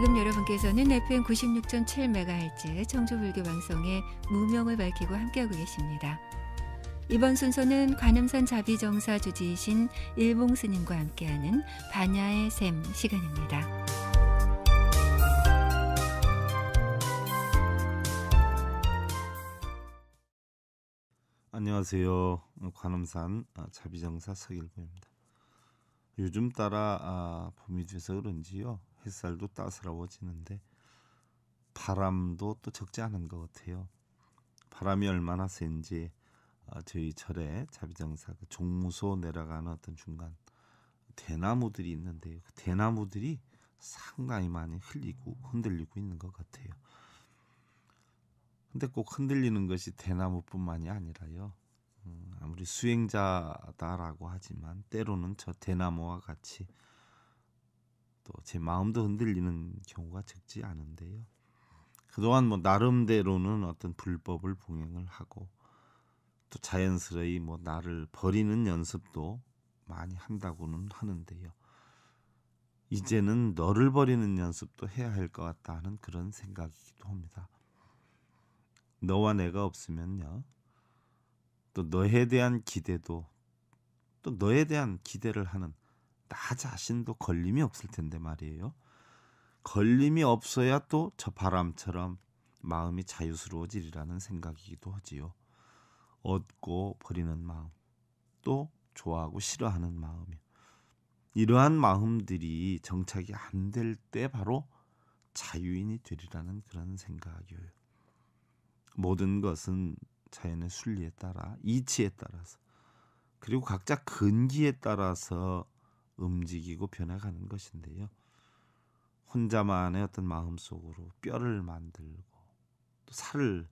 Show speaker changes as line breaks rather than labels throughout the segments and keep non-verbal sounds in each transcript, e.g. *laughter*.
지금 여러분께서는 FM 96.7MHz 청주불교 방송의 무명을 밝히고 함께하고 계십니다. 이번 순서는 관음산 자비정사 주지이신 일봉 스님과 함께하는 반야의 샘 시간입니다. 안녕하세요. 관음산 자비정사 서일봉입니다. 요즘 따라 아, 봄이 돼서 그런지요. 햇살도 따스러워지는데 바람도 또 적지 않은 것 같아요. 바람이 얼마나 센지 아, 저희 절에 자비정사 그 종무소 내려가는 어떤 중간 대나무들이 있는데요. 그 대나무들이 상당히 많이 흘리고 흔들리고 있는 것 같아요. 근데 꼭 흔들리는 것이 대나무뿐만이 아니라요. 음, 아무리 수행자다라고 하지만 때로는 저 대나무와 같이 또제 마음도 흔들리는 경우가 적지 않은데요. 그동안 뭐 나름대로는 어떤 불법을 봉행을 하고 또 자연스레히 뭐 나를 버리는 연습도 많이 한다고는 하는데요. 이제는 너를 버리는 연습도 해야 할 것 같다 는 그런 생각이기도 합니다. 너와 내가 없으면요. 또 너에 대한 기대도 또 너에 대한 기대를 하는 나 자신도 걸림이 없을 텐데 말이에요. 걸림이 없어야 또 저 바람처럼 마음이 자유스러워지리라는 생각이기도 하지요. 얻고 버리는 마음, 또 좋아하고 싫어하는 마음이요. 이러한 마음들이 정착이 안 될 때 바로 자유인이 되리라는 그런 생각이에요. 모든 것은 자연의 순리에 따라 이치에 따라서 그리고 각자 근기에 따라서 움직이고 변해가는 것인데요. 혼자만의 어떤 마음속으로 뼈를 만들고 또 살을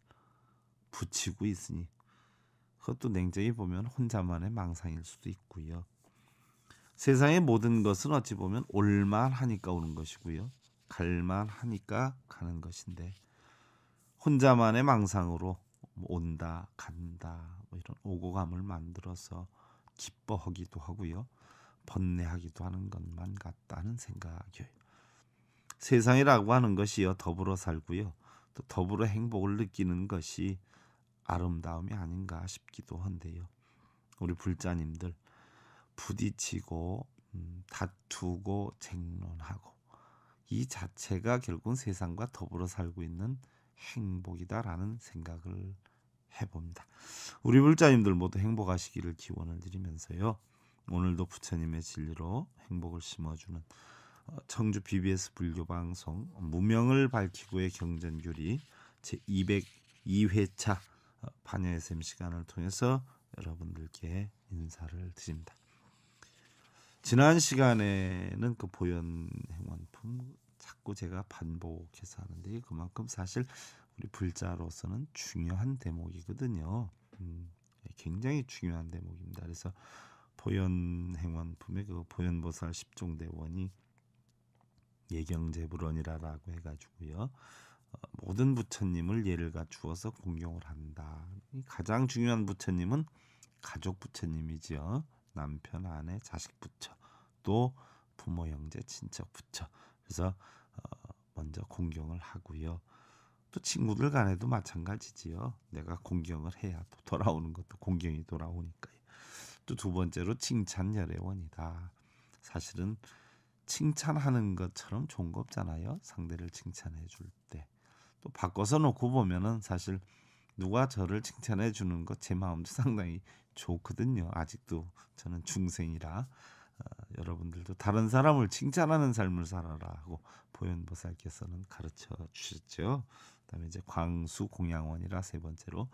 붙이고 있으니 그것도 냉정히 보면 혼자만의 망상일 수도 있고요. 세상의 모든 것은 어찌 보면 올만하니까 오는 것이고요. 갈만하니까 가는 것인데 혼자만의 망상으로 뭐 온다 간다 뭐 이런 오고감을 만들어서 기뻐하기도 하고요. 번뇌하기도 하는 것만 같다는 생각이에요. 세상이라고 하는 것이요 더불어 살고요 또 더불어 행복을 느끼는 것이 아름다움이 아닌가 싶기도 한데요. 우리 불자님들 부딪히고 음, 다투고 쟁론하고 이 자체가 결국은 세상과 더불어 살고 있는 행복이다라는 생각을 해봅니다. 우리 불자님들 모두 행복하시기를 기원을 드리면서요. 오늘도 부처님의 진리로 행복을 심어주는 어, 청주 BBS 불교 방송 무명을 밝히고의 경전교리 제 202회차 반여의 샘 시간을 통해서 여러분들께 인사를 드립니다. 지난 시간에는 그 보현 행원품 자꾸 제가 반복해서 하는데 그만큼 사실 우리 불자로서는 중요한 대목이거든요. 음, 굉장히 중요한 대목입니다. 그래서 보현행원품의 그 보현보살 십종대원이 예경제불원이라고 해가지고요. 어, 모든 부처님을 예를 갖추어서 공경을 한다. 가장 중요한 부처님은 가족 부처님이지요. 남편, 아내, 자식 부처, 또 부모, 형제, 친척 부처. 그래서 어, 먼저 공경을 하고요. 또 친구들 간에도 마찬가지지요. 내가 공경을 해야 또 돌아오는 것도 공경이 돌아오니까요. 또두 번째로 칭찬 열애원이다. 사실은 칭찬하는 것처럼 좋은 거 없잖아요. 상대를 칭찬해 줄 때. 또 바꿔서 놓고 보면은 사실 누가 저를 칭찬해 주는 것 제 마음도 상당히 좋거든요. 아직도 저는 중생이라 어, 여러분들도 다른 사람을 칭찬하는 삶을 살아라 하고 보현보살께서는 가르쳐 주셨죠. 그다음에 이제 광수 공양원이라 세 번째로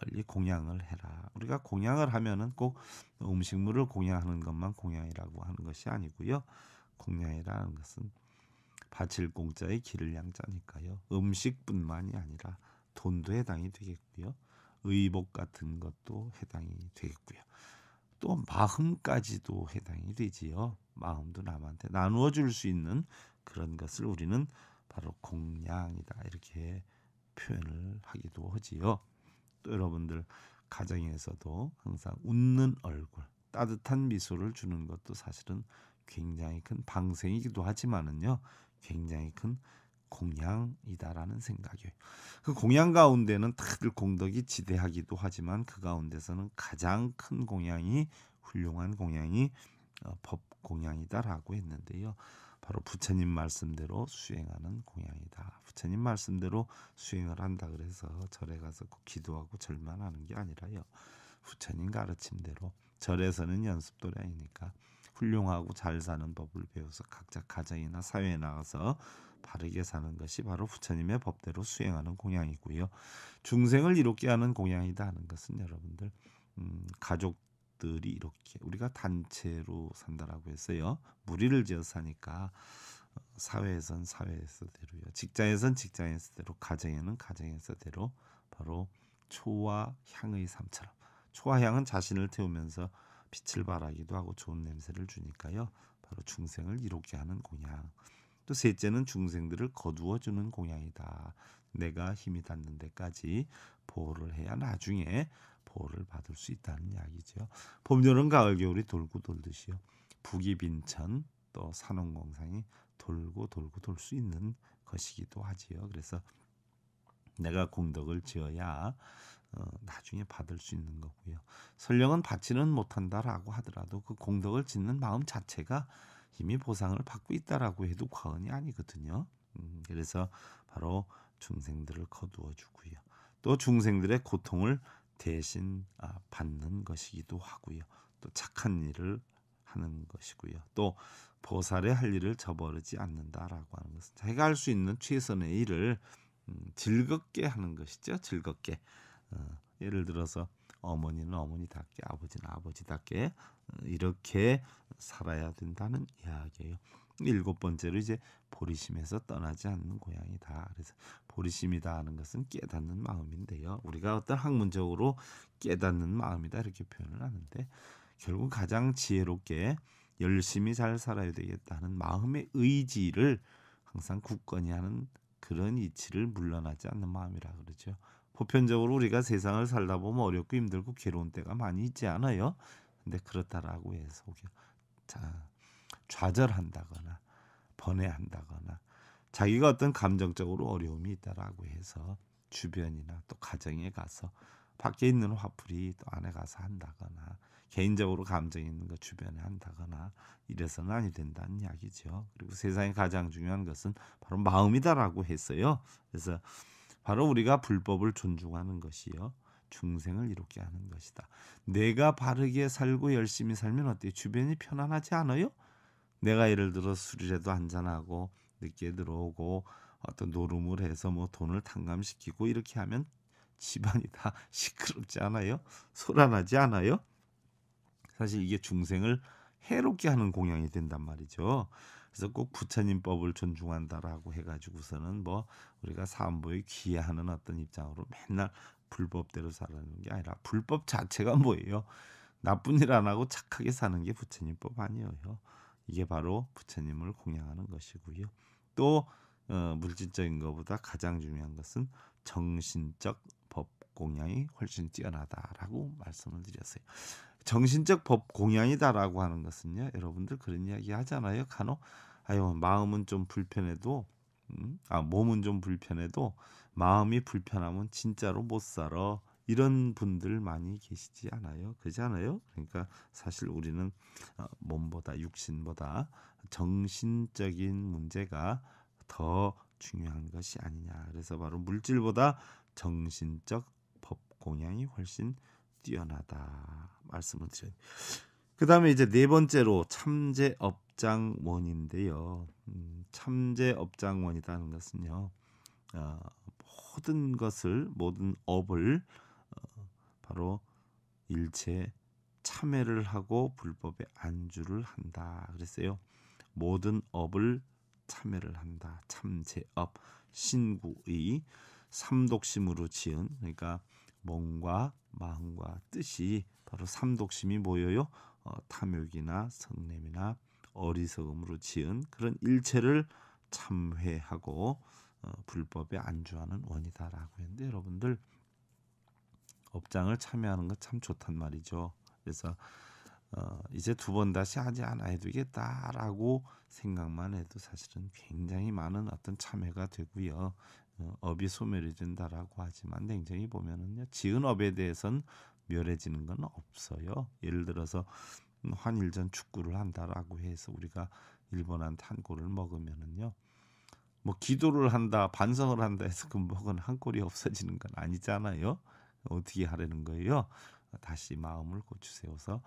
널리 공양을 해라. 우리가 공양을 하면은 꼭 음식물을 공양하는 것만 공양이라고 하는 것이 아니고요. 공양이라는 것은 바칠 공짜의 길을 양자니까요. 음식뿐만이 아니라 돈도 해당이 되겠고요. 의복 같은 것도 해당이 되겠고요. 또 마음까지도 해당이 되지요. 마음도 남한테 나누어 줄 수 있는 그런 것을 우리는 바로 공양이다 이렇게 표현을 하기도 하지요. 또 여러분들 가정에서도 항상 웃는 얼굴, 따뜻한 미소를 주는 것도 사실은 굉장히 큰 방생이기도 하지만은요, 굉장히 큰 공양이다라는 생각이에요. 그 공양 가운데는 다들 공덕이 지대하기도 하지만 그 가운데서는 가장 큰 공양이 훌륭한 공양이 어, 법 공양이다라고 했는데요. 바로 부처님 말씀대로 수행하는 공양이다. 부처님 말씀대로 수행을 한다 그래서 절에 가서 꼭 기도하고 절만 하는 게 아니라요. 부처님 가르침대로 절에서는 연습도량이니까 훌륭하고 잘 사는 법을 배워서 각자 가정이나 사회에 나가서 바르게 사는 것이 바로 부처님의 법대로 수행하는 공양이고요. 중생을 이롭게 하는 공양이다 하는 것은 여러분들 음, 가족 것들이 이렇게 우리가 단체로 산다라고 했어요. 무리를 지어 사니까 어, 사회에선 사회에서대로요. 직장에선 직장에서대로, 가정에는 가정에서대로 바로 초와 향의 삶처럼 초와 향은 자신을 태우면서 빛을 발하기도 하고 좋은 냄새를 주니까요. 바로 중생을 이롭게 하는 공양. 또 셋째는 중생들을 거두어 주는 공양이다. 내가 힘이 닿는 데까지 보호를 해야 나중에 보호를 받을 수 있다는 이야기죠. 봄, 여름, 가을, 겨울이 돌고 돌듯이요. 북이 빈천 또 산원공상이 돌고 돌고 돌 수 있는 것이기도 하지요. 그래서 내가 공덕을 지어야 어, 나중에 받을 수 있는 거고요. 설령은 받지는 못한다라고 하더라도 그 공덕을 짓는 마음 자체가 이미 보상을 받고 있다라고 해도 과언이 아니거든요. 음, 그래서 바로 중생들을 거두어 주고요. 또 중생들의 고통을 대신 아, 받는 것이기도 하고요. 또 착한 일을 하는 것이고요. 또 보살의 할 일을 저버리지 않는다라고 하는 것은 자기가 할 수 있는 최선의 일을 음, 즐겁게 하는 것이죠. 즐겁게 어, 예를 들어서 어머니는 어머니답게 아버지는 아버지답게 어, 이렇게 살아야 된다는 이야기예요. 일곱 번째로 이제 보리심에서 떠나지 않는 고향이다. 그래서 보리심이다 하는 것은 깨닫는 마음인데요. 우리가 어떤 학문적으로 깨닫는 마음이다 이렇게 표현을 하는데 결국 가장 지혜롭게 열심히 잘 살아야 되겠다는 마음의 의지를 항상 굳건히 하는 그런 이치를 물러나지 않는 마음이라 그러죠. 보편적으로 우리가 세상을 살다 보면 어렵고 힘들고 괴로운 때가 많이 있지 않아요. 근데 그렇다라고 해서 자 좌절한다거나 번외한다거나 자기가 어떤 감정적으로 어려움이 있다라고 해서 주변이나 또 가정에 가서 밖에 있는 화풀이 또 안에 가서 한다거나 개인적으로 감정 있는 거 주변에 한다거나 이래서는 아니 된다는 이야기죠. 그리고 세상에 가장 중요한 것은 바로 마음이다라고 했어요. 그래서 바로 우리가 불법을 존중하는 것이요. 중생을 이롭게 하는 것이다. 내가 바르게 살고 열심히 살면 어때요? 주변이 편안하지 않아요? 내가 예를 들어 술이라도 한잔하고 늦게 들어오고 어떤 노름을 해서 뭐 돈을 탕감시키고 이렇게 하면 집안이 다 *laughs* 시끄럽지 않아요? 소란하지 않아요? 사실 이게 중생을 해롭게 하는 공양이 된단 말이죠. 그래서 꼭 부처님법을 존중한다라고 해가지고서는 뭐 우리가 산부보에 귀해하는 어떤 입장으로 맨날 불법대로 살아가는게 아니라 불법 자체가 뭐예요? 나쁜 일 안 하고 착하게 사는 게 부처님법 아니에요. 이게 바로 부처님을 공양하는 것이고요. 또 어, 물질적인 것보다 가장 중요한 것은 정신적 법 공양이 훨씬 뛰어나다라고 말씀을 드렸어요. 정신적 법 공양이다라고 하는 것은요. 여러분들 그런 이야기 하잖아요. 간혹 아유 마음은 좀 불편해도 음? 아 몸은 좀 불편해도 마음이 불편하면 진짜로 못 살아. 이런 분들 많이 계시지 않아요? 그지 않아요? 그러니까 사실 우리는 어, 몸보다 육신보다 정신적인 문제가 더 중요한 것이 아니냐. 그래서 바로 물질보다 정신적 법 공양이 훨씬 뛰어나다 말씀을 드려요. 그 다음에 이제 네 번째로 참제업장원인데요참제업장원이라는 음, 것은요. 어, 모든 것을 모든 업을 바로 일체 참회를 하고 불법에 안주를 한다 그랬어요. 모든 업을 참회를 한다. 참제업 신구의 삼독심으로 지은 그러니까 몸과 마음과 뜻이 바로 삼독심이 모여요. 어, 탐욕이나 성냄이나 어리석음으로 지은 그런 일체를 참회하고 어, 불법에 안주하는 원이다라고 했는데 여러분들 업장을 참여하는 거참 좋단 말이죠. 그래서 어, 이제 두 번 다시 하지 않아야 되겠다라고 생각만 해도 사실은 굉장히 많은 어떤 참회가 되고요. 어, 업이 소멸이 된다라고 하지만 냉정히 보면은요. 지은 업에 대해선 멸해지는 건 없어요. 예를 들어서 음, 환일전 축구를 한다라고 해서 우리가 일본한테 한 골을 먹으면은요. 뭐 기도를 한다, 반성을 한다 해서 금복은 그 한 골이 없어지는 건 아니잖아요. 어떻게 하려는 거예요? 다시 마음을 고추세워서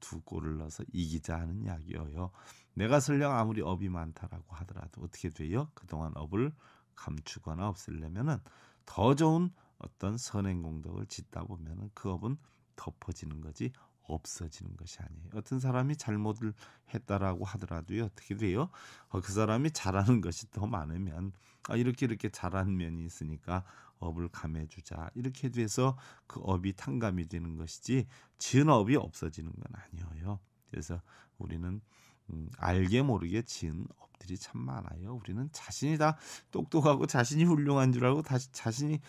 두 골을 넣어서 이기자 하는 이야기예요. 내가 설령 아무리 업이 많다라고 하더라도 어떻게 돼요? 그동안 업을 감추거나 없애려면은 더 좋은 어떤 선행 공덕을 짓다 보면은 그 업은 덮어지는 거지 없어지는 것이 아니에요. 어떤 사람이 잘못을 했다라고 하더라도요 어떻게 돼요? 어, 그 사람이 잘하는 것이 더 많으면 아, 이렇게 이렇게 잘한 면이 있으니까 업을 감해주자 이렇게 돼서 그 업이 탕감이 되는 것이지 지은 업이 없어지는 건 아니에요. 그래서 우리는 음, 알게 모르게 지은 업들이 참 많아요. 우리는 자신이 다 똑똑하고 자신이 훌륭한 줄 알고 다시 자신이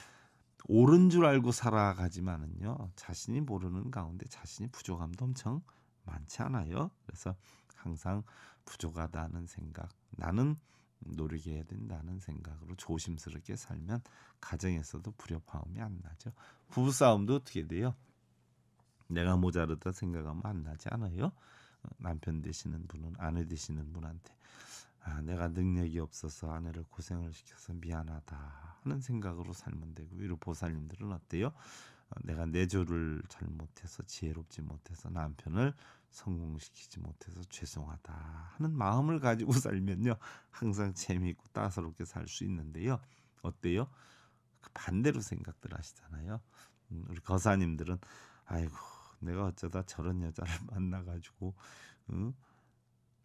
옳은 줄 알고 살아가지만은요 자신이 모르는 가운데 자신이 부족함도 엄청 많지 않아요. 그래서 항상 부족하다는 생각 나는 노력 해야 된다는 생각으로 조심스럽게 살면 가정에서도 불협화음이 안 나죠. 부부싸움도 어떻게 돼요? 내가 모자르다 생각하면 안 나지 않아요? 어, 남편 되시는 분은 아내 되시는 분한테 아, 내가 능력이 없어서 아내를 고생을 시켜서 미안하다 하는 생각으로 살면 되고 이로 보살님들은 어때요? 어, 내가 내 조를 잘못해서 지혜롭지 못해서 남편을 성공시키지 못해서 죄송하다 하는 마음을 가지고 *laughs* 살면요 항상 재미있고 따스럽게 살 수 있는데요 어때요 그 반대로 생각들 하시잖아요 음, 우리 거사님들은 아이고 내가 어쩌다 저런 여자를 *laughs* 만나가지고 응?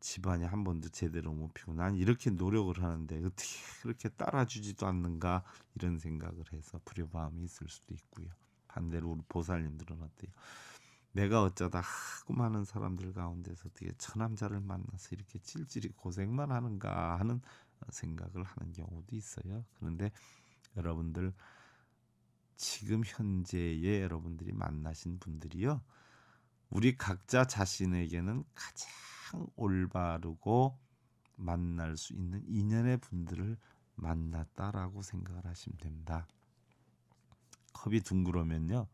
집안이 한 번도 제대로 못 피고 난 이렇게 노력을 하는데 어떻게 그렇게 따라주지도 않는가 이런 생각을 해서 불효 마음이 있을 수도 있고요 반대로 우리 보살님들은 어때요 내가 어쩌다 하고 많은 사람들 가운데서 어떻게 처남자를 만나서 이렇게 찔찔이 고생만 하는가 하는 생각을 하는 경우도 있어요. 그런데 여러분들 지금 현재의 여러분들이 만나신 분들이요. 우리 각자 자신에게는 가장 올바르고 만날 수 있는 인연의 분들을 만났다라고 생각을 하시면 됩니다. 컵이 둥그러면요.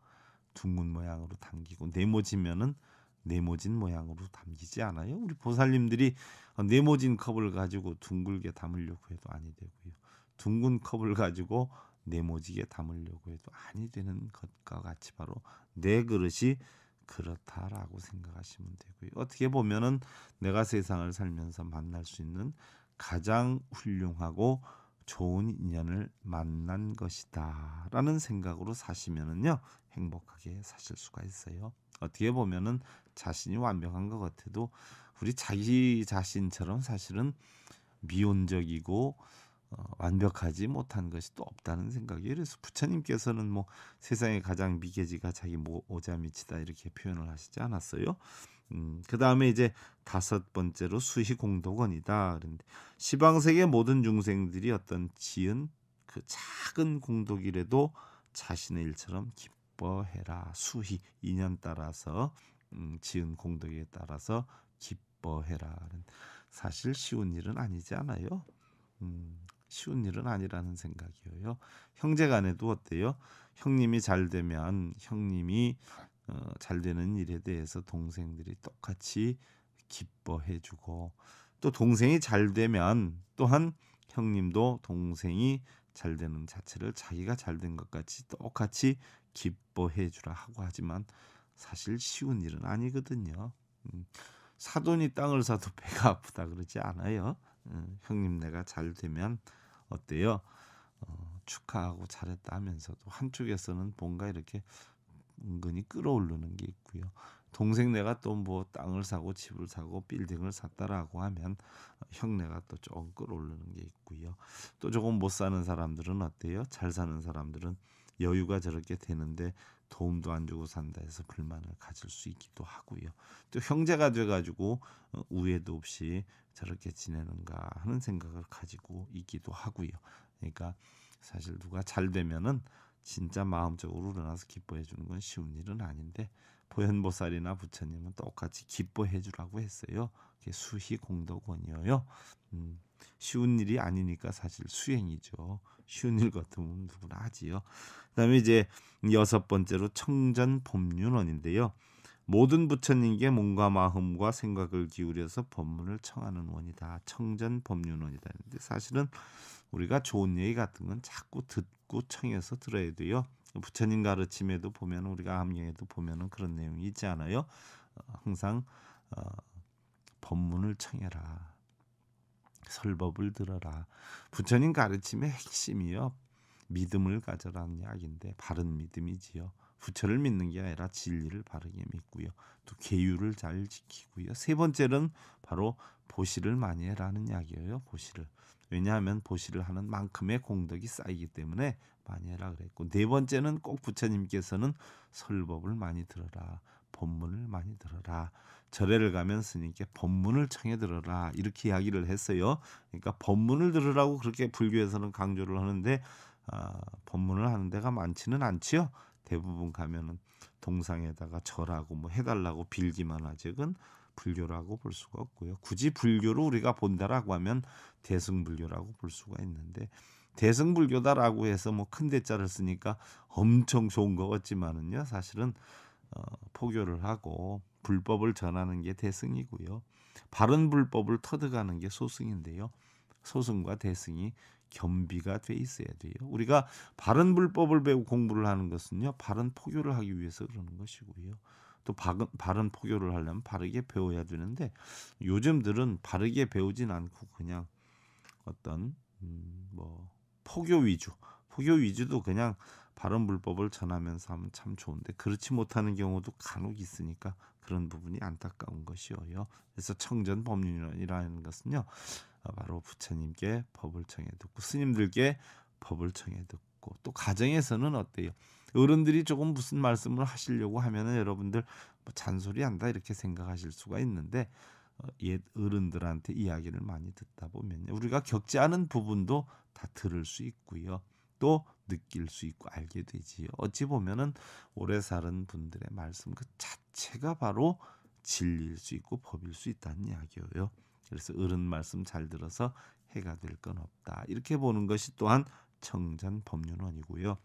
둥근 모양으로 당기고 네모지면은 네모진 모양으로 담기지 않아요. 우리 보살님들이 네모진 컵을 가지고 둥글게 담으려고 해도 아니 되고요. 둥근 컵을 가지고 네모지게 담으려고 해도 아니 되는 것과 같이 바로 내 그릇이 그렇다라고 생각하시면 되고요. 어떻게 보면은 내가 세상을 살면서 만날 수 있는 가장 훌륭하고 좋은 인연을 만난 것이다라는 생각으로 사시면은요 행복하게 사실 수가 있어요. 어떻게 보면은 자신이 완벽한 것 같아도 우리 자기 자신처럼 사실은 미온적이고 어, 완벽하지 못한 것이 또 없다는 생각이 그래서 부처님께서는 뭐 세상에 가장 미개지가 자기 모자미치다 이렇게 표현을 하시지 않았어요. 음, 그 다음에 이제 다섯 번째로 수시 공덕원이다. 그런데 시방 세계 모든 중생들이 어떤 지은 그 작은 공덕이라도 자신의 일처럼 깊 기뻐해라 수희 인연 따라서 음, 지은 공덕에 따라서 기뻐해라 사실 쉬운 일은 아니지 않아요. 음, 쉬운 일은 아니라는 생각이에요. 형제간에도 어때요? 형님이 잘 되면 형님이 어, 잘 되는 일에 대해서 동생들이 똑같이 기뻐해주고 또 동생이 잘 되면 또한 형님도 동생이 잘 되는 자체를 자기가 잘 된 것 같이 똑같이 기뻐해 주라 하고 하지만 사실 쉬운 일은 아니거든요. 음, 사돈이 땅을 사도 *laughs* 배가 아프다 그러지 않아요. 음, 형님 내가 잘 되면 어때요? 어, 축하하고 잘했다 하면서도 한쪽에서는 뭔가 이렇게 은근히 끌어오르는 게 있고요. 동생 내가 또 뭐 땅을 사고 집을 사고 빌딩을 샀다라고 하면 형네가또 조금 끌어오르는 게 있고요. 또 조금 못 사는 사람들은 어때요? 잘 사는 사람들은 여유가 저렇게 되는데 도움도 안 주고 산다 해서 불만을 가질 수 있기도 하고요. 또 형제가 돼가지고 어, 우애도 없이 저렇게 지내는가 하는 생각을 가지고 있기도 하고요. 그러니까 사실 누가 잘 되면은 진짜 마음적으로 일어나서 기뻐해 주는 건 쉬운 일은 아닌데 보현보살이나 부처님은 똑같이 기뻐해 주라고 했어요. 그게 수희 공덕원이에요. 음, 쉬운 일이 아니니까 사실 수행이죠. 쉬운 일 같으면 누구나 하지요. 그다음에 이제 여섯 번째로 청전 법륜원인데요. 모든 부처님께 몸과 마음과 생각을 기울여서 법문을 청하는 원이다. 청전 법륜원이다. 근데 사실은 우리가 좋은 얘기 같은 건 자꾸 듣고 청해서 들어야 돼요. 부처님 가르침에도 보면 우리가 암경에도 보면은 그런 내용이 있지 않아요. 어, 항상 어, 법문을 청해라. 설법을 들어라. 부처님 가르침의 핵심이요. 믿음을 가져라는 약인데 바른 믿음이지요. 부처를 믿는 게 아니라 진리를 바르게 믿고요. 또 계율을 잘 지키고요. 세 번째는 바로 보시를 많이 해라는 약이에요. 보시를. 왜냐하면 보시를 하는 만큼의 공덕이 쌓이기 때문에 많이 해라 그랬고 네 번째는 꼭 부처님께서는 설법을 많이 들어라. 본문을 많이 들어라. 절에를 가면 스님께 법문을 청해 들어라 이렇게 이야기를 했어요. 그러니까 법문을 들으라고 그렇게 불교에서는 강조를 하는데 어, 법문을 하는 데가 많지는 않지요. 대부분 가면은 동상에다가 절하고 뭐 해달라고 빌기만 하지 그건 불교라고 볼 수가 없고요. 굳이 불교로 우리가 본다라고 하면 대승불교라고 볼 수가 있는데 대승불교다라고 해서 뭐 큰 대자를 쓰니까 엄청 좋은 거 같지만은요 사실은 어, 포교를 하고 불법을 전하는 게 대승이고요. 바른 불법을 터득하는 게 소승인데요. 소승과 대승이 겸비가 돼 있어야 돼요. 우리가 바른 불법을 배우고 공부를 하는 것은요. 바른 포교를 하기 위해서 그러는 것이고요. 또 바른, 바른 포교를 하려면 바르게 배워야 되는데 요즘들은 바르게 배우진 않고 그냥 어떤 음, 뭐 포교 위주 포교 위주도 그냥 발언 불법을 전하면서 하면 참 좋은데 그렇지 못하는 경우도 간혹 있으니까 그런 부분이 안타까운 것이어요. 그래서 청전 법률이라는 것은요, 어, 바로 부처님께 법을 청해 듣고 스님들께 법을 청해 듣고 또 가정에서는 어때요? 어른들이 조금 무슨 말씀을 하시려고 하면은 여러분들 뭐 잔소리한다 이렇게 생각하실 수가 있는데 어, 옛 어른들한테 이야기를 많이 듣다 보면 우리가 겪지 않은 부분도 다 들을 수 있고요. 또 느낄 수 있고 알게 되지요. 어찌 보면은 오래 사는 분들의 말씀 그 자체가 바로 진리일 수 있고 법일 수 있다는 이야기예요. 그래서 어른 말씀 잘 들어서 해가 될 건 없다. 이렇게 보는 것이 또한 청잔 법륜원이고요.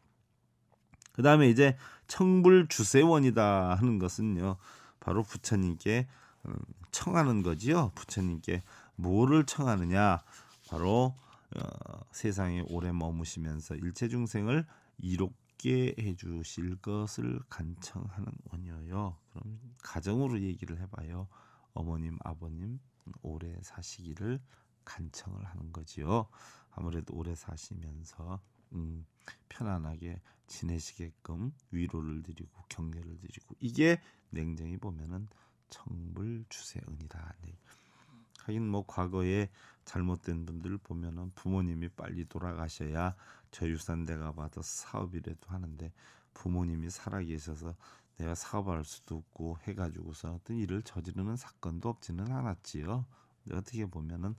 그 다음에 이제 청불 주세원이다 하는 것은요. 바로 부처님께 음, 청하는 거지요. 부처님께 뭐를 청하느냐. 바로 어, 세상에 오래 머무시면서 일체중생을 이롭게 해주실 것을 간청하는 원효요. 그럼 가정으로 얘기를 해봐요. 어머님, 아버님 오래 사시기를 간청을 하는 거지요. 아무래도 오래 사시면서 음, 편안하게 지내시게끔 위로를 드리고 격려를 드리고 이게 냉정히 보면은 청불 주세은이다. 네. 하긴 뭐 과거에 잘못된 분들 보면은 부모님이 빨리 돌아가셔야 저유산내가 봐도 사업이라도 하는데 부모님이 살아계셔서 내가 사업할 수도 없고 해가지고서 어떤 일을 저지르는 사건도 없지는 않았지요. 어떻게 보면은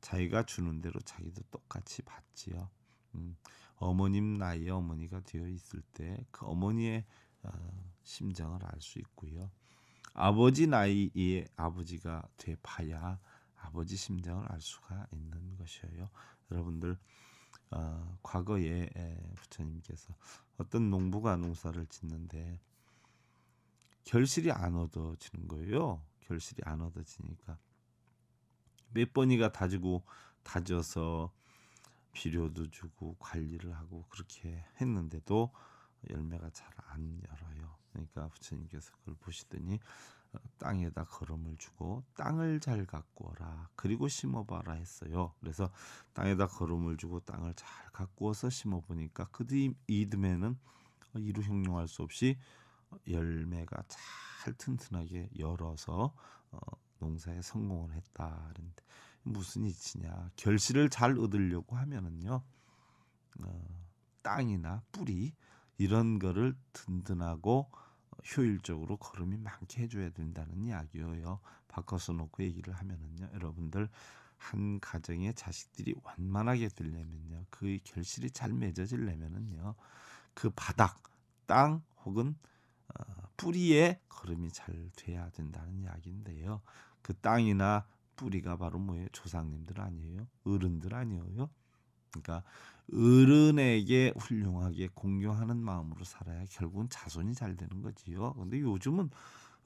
자기가 주는 대로 자기도 똑같이 받지요. 음, 어머님 나이에 어머니가 되어 있을 때 그 어머니의 어, 심정을 알 수 있고요. 아버지 나이에 아버지가 돼 봐야 아버지 심정을 알 수가 있는 것이에요. 여러분들 어, 과거에 예, 부처님께서 어떤 농부가 농사를 짓는데 결실이 안 얻어지는 거예요. 결실이 안 얻어지니까 몇 번이가 다지고 다져서 비료도 주고 관리를 하고 그렇게 했는데도 열매가 잘 안 열어요. 그러니까 부처님께서 그걸 보시더니 땅에다 걸음을 주고 땅을 잘가꾸어라 그리고 심어봐라 했어요. 그래서 땅에다 걸음을 주고 땅을 잘가꾸어서 심어보니까 그 뒤 이듬해는 이루 형용할 수 없이 열매가 잘 튼튼하게 열어서 어, 농사에 성공을 했다. 그런데 무슨 이치냐? 결실을 잘 얻으려고 하면은요, 어, 땅이나 뿌리 이런 거를 든든하고 효율적으로 걸음이 많게 해줘야 된다는 이야기예요. 바꿔서 놓고 얘기를 하면은요, 여러분들 한 가정의 자식들이 완만하게 되려면요, 그 결실이 잘 맺어지려면은요, 그 바닥, 땅 혹은 어, 뿌리에 걸음이 잘 돼야 된다는 이야기인데요. 그 땅이나 뿌리가 바로 뭐예요? 조상님들 아니에요? 어른들 아니에요? 그러니까 어른에게 훌륭하게 공경하는 마음으로 살아야 결국은 자손이 잘 되는 거지요. 근데 요즘은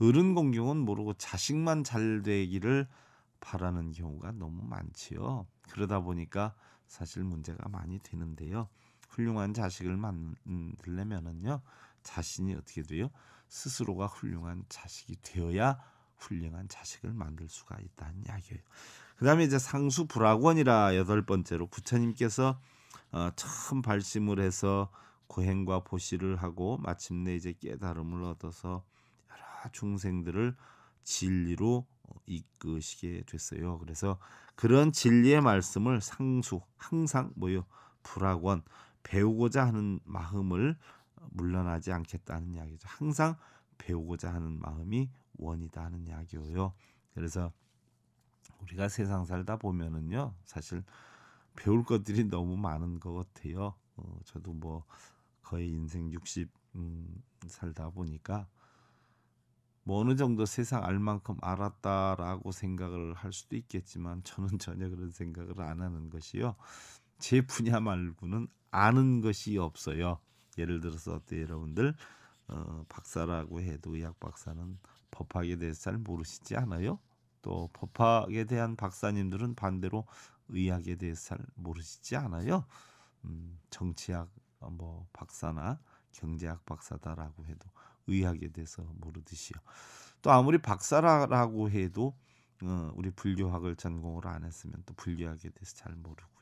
어른 공경은 모르고 자식만 잘 되기를 바라는 경우가 너무 많지요. 그러다 보니까 사실 문제가 많이 되는데요. 훌륭한 자식을 만들려면은요. 자신이 어떻게 돼요? 스스로가 훌륭한 자식이 되어야 훌륭한 자식을 만들 수가 있다는 이야기예요. 그다음에 이제 상수 불학원이라 여덟 번째로 부처님께서 어, 처음 발심을 해서 고행과 보시를 하고 마침내 이제 깨달음을 얻어서 여러 중생들을 진리로 어, 이끄시게 됐어요. 그래서 그런 진리의 말씀을 상수 항상 뭐요 불학원 배우고자 하는 마음을 물러나지 않겠다는 이야기죠. 항상 배우고자 하는 마음이 원이다 하는 이야기고요 그래서 우리가 세상 살다 보면은요, 사실 배울 것들이 너무 많은 것 같아요. 어, 저도 뭐 거의 인생 60 음, 살다 보니까 뭐 어느 정도 세상 알 만큼 알았다라고 생각을 할 수도 있겠지만 저는 *laughs* 전혀 그런 생각을 안 하는 것이요. 제 분야 말고는 아는 것이 없어요. 예를 들어서 어때 여러분들 어, 박사라고 해도 의학 박사는 법학에 대해서 잘 모르시지 않아요? 또 법학에 대한 박사님들은 반대로 의학에 대해서 잘 모르시지 않아요. 음, 정치학 어, 뭐 박사나 경제학 박사다라고 해도 의학에 대해서 모르듯이요. 또 아무리 박사라고 해도 어, 우리 불교학을 전공을 안 했으면 또 불교학에 대해서 잘 모르고요.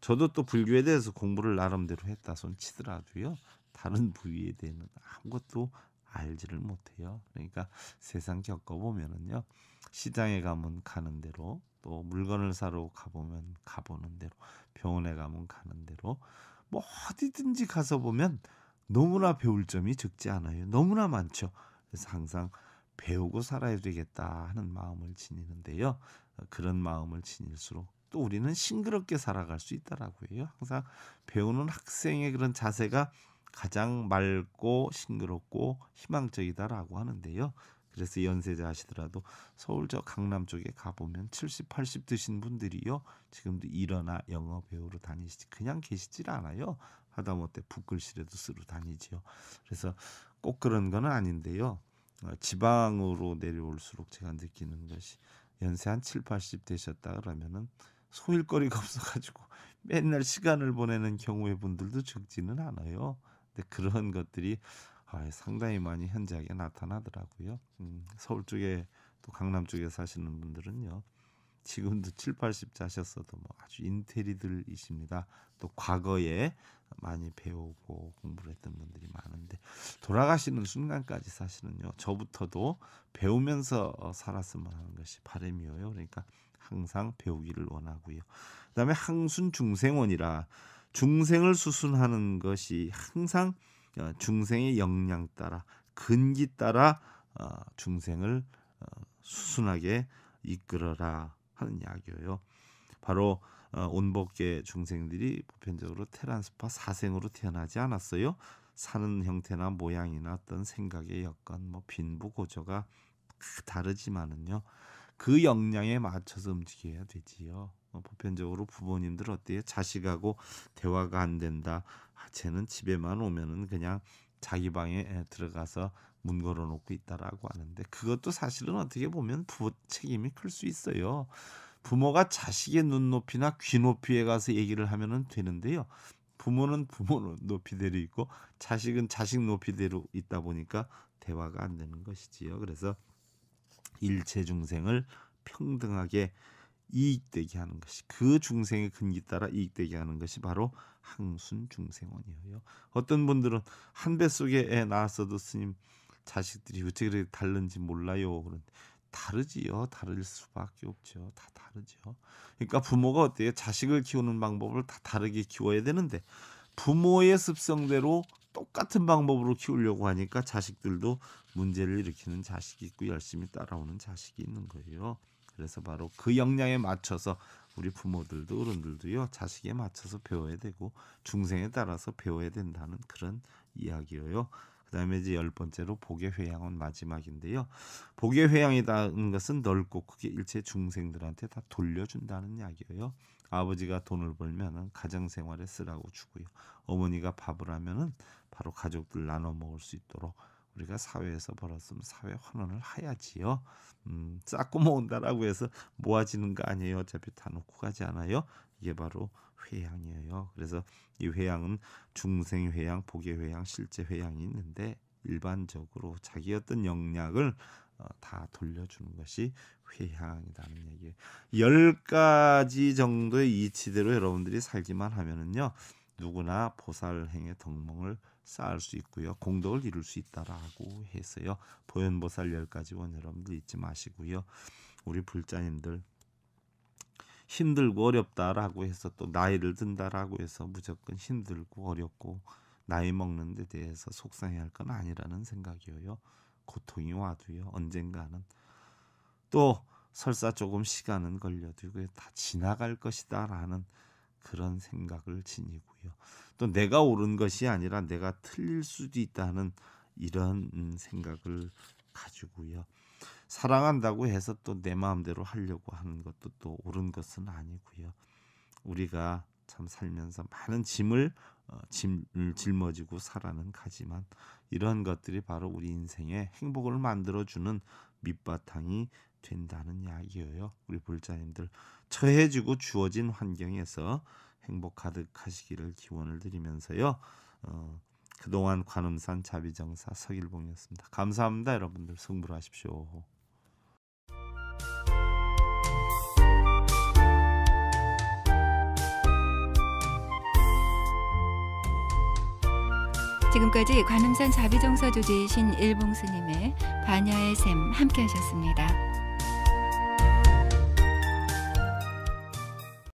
저도 또 불교에 대해서 공부를 나름대로 했다 손 치더라도요. 다른 부위에 대해서는 아무것도 알지를 못해요. 그러니까 세상 겪어보면은요. 시장에 가면 가는 대로 또 물건을 사러 가보면 가보는 대로 병원에 가면 가는 대로 뭐 어디든지 가서 보면 너무나 배울 점이 적지 않아요. 너무나 많죠. 그래서 항상 배우고 살아야 되겠다 하는 마음을 지니는데요. 그런 마음을 지닐수록 또 우리는 싱그럽게 살아갈 수 있다라고 해요. 항상 배우는 학생의 그런 자세가 가장 맑고 싱그럽고 희망적이다라고 하는데요. 그래서 연세자 하시더라도 서울 저 강남 쪽에 가보면 70, 80 드신 분들이요. 지금도 일어나 영어 배우러 다니시지 그냥 계시질 않아요. 하다못해 붓글씨라도 쓰러 다니지요. 그래서 꼭 그런 건 아닌데요. 어, 지방으로 내려올수록 제가 느끼는 것이 연세 한 7, 80 되셨다 그러면은 소일거리가 *laughs* 없어가지고 맨날 시간을 보내는 경우의 분들도 적지는 않아요. 그런 것들이 아, 상당히 많이 현저하게 나타나더라고요. 음, 서울 쪽에 또 강남 쪽에 사시는 분들은요. 지금도 7, 80 자셨어도 뭐 아주 인테리들이십니다. 또 과거에 많이 배우고 공부를 했던 분들이 많은데 돌아가시는 순간까지 사실은요. 저부터도 배우면서 어, 살았으면 하는 것이 바람이에요. 그러니까 항상 배우기를 원하고요. 그다음에 항순 중생원이라 중생을 수순하는 것이 항상 어, 중생의 역량 따라 근기 따라 어, 중생을 어, 수순하게 이끌어라 하는 이야기예요 바로 온복계 중생들이 보편적으로 테란스파 사생으로 태어나지 않았어요. 사는 형태나 모양이나 어떤 생각의 여건, 뭐 빈부 고조가 다르지만은요. 그 역량에 맞춰서 움직여야 되지요. 어, 보편적으로 부모님들 어때요? 자식하고 대화가 안 된다. 아, 쟤는 집에만 오면은 그냥 자기 방에 들어가서 문 걸어놓고 있다라고 하는데 그것도 사실은 어떻게 보면 부모 책임이 클 수 있어요. 부모가 자식의 눈높이나 귀높이에 가서 얘기를 하면은 되는데요. 부모는 부모 높이대로 있고 자식은 자식 높이대로 있다 보니까 대화가 안 되는 것이지요. 그래서 일체 중생을 평등하게 이익되게 하는 것이 그 중생의 근기 따라 이익되게 하는 것이 바로 항순 중생원이에요. 어떤 분들은 한 배 속에 애 낳았어도 스님 자식들이 어떻게 그렇게 다른지 몰라요. 그런 데 다르지요. 다를 수밖에 없죠. 다 다르죠. 그러니까 부모가 어때요? 자식을 키우는 방법을 다 다르게 키워야 되는데 부모의 습성대로 똑같은 방법으로 키우려고 하니까 자식들도 문제를 일으키는 자식이 있고 열심히 따라오는 자식이 있는 거예요. 그래서 바로 그 역량에 맞춰서 우리 부모들도 어른들도요 자식에 맞춰서 배워야 되고 중생에 따라서 배워야 된다는 그런 이야기예요. 그다음에 이제 열 번째로 복의 회향은 마지막인데요. 복의 회향이라는 것은 넓고 크게 일체 중생들한테 다 돌려준다는 이야기예요. 아버지가 돈을 벌면은 가정 생활에 쓰라고 주고요. 어머니가 밥을 하면은 바로 가족들 나눠 먹을 수 있도록 우리가 사회에서 벌었으면 사회 환원을 해야지요. 음, 쌓고 모은다라고 해서 모아지는 거 아니에요. 어차피 다 놓고 가지 않아요. 이게 바로 회양이에요. 그래서 이 회양은 중생 회양, 복의 회양, 실제 회양이 있는데 일반적으로 자기 어떤 영역을 어, 다 돌려주는 것이 회향이라는 얘기예요. 열 가지 정도의 이치대로 여러분들이 살기만 하면은요 누구나 보살행의 덕목을 쌓을 수 있고요. 공덕을 이룰 수 있다라고 해서요. 보현보살 열 가지 원 여러분들 잊지 마시고요. 우리 불자님들 힘들고 어렵다라고 해서 또 나이를 든다라고 해서 무조건 힘들고 어렵고 나이 먹는 데 대해서 속상해할 건 아니라는 생각이에요. 고통이 와도요. 언젠가는 또 설사 조금 시간은 걸려도 이게 다 지나갈 것이다라는 그런 생각을 지니고요. 또 내가 옳은 것이 아니라 내가 틀릴 수도 있다는 이런 음, 생각을 가지고요. 사랑한다고 해서 또 내 마음대로 하려고 하는 것도 또 옳은 것은 아니고요. 우리가 참 살면서 많은 짐을 어, 짐, 음, 짊어지고 살아는 가지만 이런 것들이 바로 우리 인생의 행복을 만들어주는 밑바탕이 된다는 이야기예요. 우리 불자님들 처해지고 주어진 환경에서 행복 가득하시기를 기원을 드리면서요. 어, 그동안 관음산 자비정사 서길봉이었습니다. 감사합니다. 여러분들 승부 하십시오. 지금까지 관음산 자비정사 조지이신 일봉스님의 반야의 샘 함께 하셨습니다.